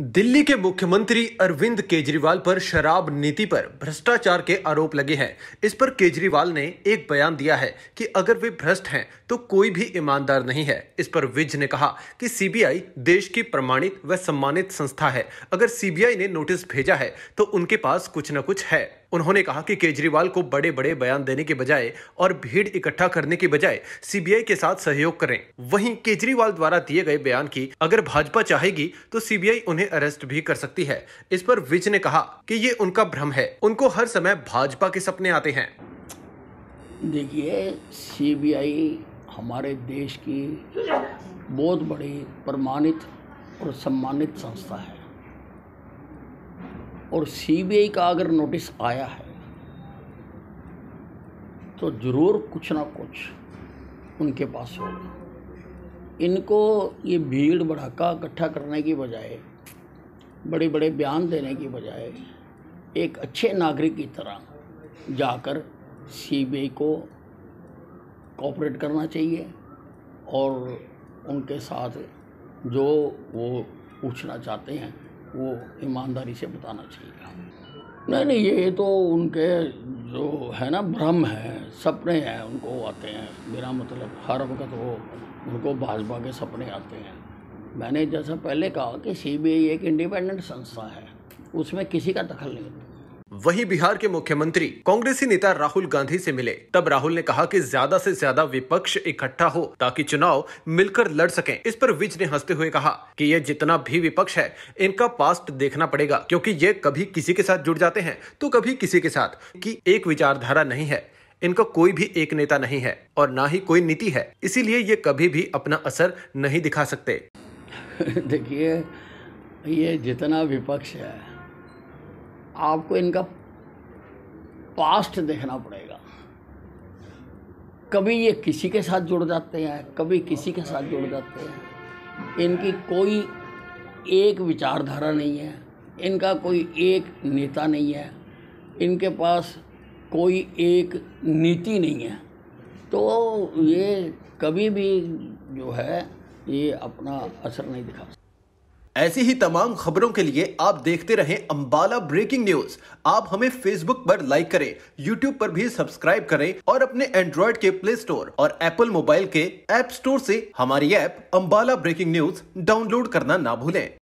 दिल्ली के मुख्यमंत्री अरविंद केजरीवाल पर शराब नीति पर भ्रष्टाचार के आरोप लगे हैं इस पर केजरीवाल ने एक बयान दिया है कि अगर वे भ्रष्ट हैं तो कोई भी ईमानदार नहीं है इस पर विज ने कहा कि सीबीआई देश की प्रमाणित व सम्मानित संस्था है अगर सीबीआई ने नोटिस भेजा है तो उनके पास कुछ न कुछ है उन्होंने कहा कि केजरीवाल को बड़े बड़े बयान देने के बजाय और भीड़ इकट्ठा करने के बजाय सीबीआई के साथ सहयोग करें वहीं केजरीवाल द्वारा दिए गए बयान की अगर भाजपा चाहेगी तो सीबीआई उन्हें अरेस्ट भी कर सकती है इस पर विज ने कहा कि ये उनका भ्रम है उनको हर समय भाजपा के सपने आते हैं देखिए सीबीआई हमारे देश की बहुत बड़ी प्रमाणित और सम्मानित संस्था है और सीबीआई का अगर नोटिस आया है तो ज़रूर कुछ ना कुछ उनके पास होगा इनको ये भीड़ भड़ाका इकट्ठा करने की बजाय बड़े बड़े बयान देने की बजाय एक अच्छे नागरिक की तरह जाकर सीबीआई को कॉपरेट करना चाहिए और उनके साथ जो वो पूछना चाहते हैं वो ईमानदारी से बताना चाहिए हम्म। नहीं नहीं ये तो उनके जो है ना भ्रम है सपने हैं उनको आते हैं मेरा मतलब हर वक्त वो उनको भाजपा के सपने आते हैं मैंने जैसा पहले कहा कि सीबीआई एक इंडिपेंडेंट संस्था है उसमें किसी का दखल नहीं होता वहीं बिहार के मुख्यमंत्री कांग्रेसी नेता राहुल गांधी से मिले तब राहुल ने कहा कि ज्यादा से ज्यादा विपक्ष इकट्ठा हो ताकि चुनाव मिलकर लड़ सकें इस पर विज ने हंसते हुए कहा कि ये जितना भी विपक्ष है इनका पास्ट देखना पड़ेगा क्योंकि ये कभी किसी के साथ जुड़ जाते हैं तो कभी किसी के साथ की एक विचारधारा नहीं है इनका कोई भी एक नेता नहीं है और ना ही कोई नीति है इसीलिए ये कभी भी अपना असर नहीं दिखा सकते देखिए ये जितना विपक्ष है आपको इनका पास्ट देखना पड़ेगा कभी ये किसी के साथ जुड़ जाते हैं कभी किसी के साथ जुड़ जाते हैं इनकी कोई एक विचारधारा नहीं है इनका कोई एक नेता नहीं है इनके पास कोई एक नीति नहीं है तो ये कभी भी जो है ये अपना असर नहीं दिखा ऐसी ही तमाम खबरों के लिए आप देखते रहें अंबाला ब्रेकिंग न्यूज आप हमें फेसबुक पर लाइक करें यूट्यूब पर भी सब्सक्राइब करें और अपने एंड्रॉइड के प्ले स्टोर और एप्पल मोबाइल के ऐप स्टोर से हमारी app Ambala breaking news download करना ना भूलें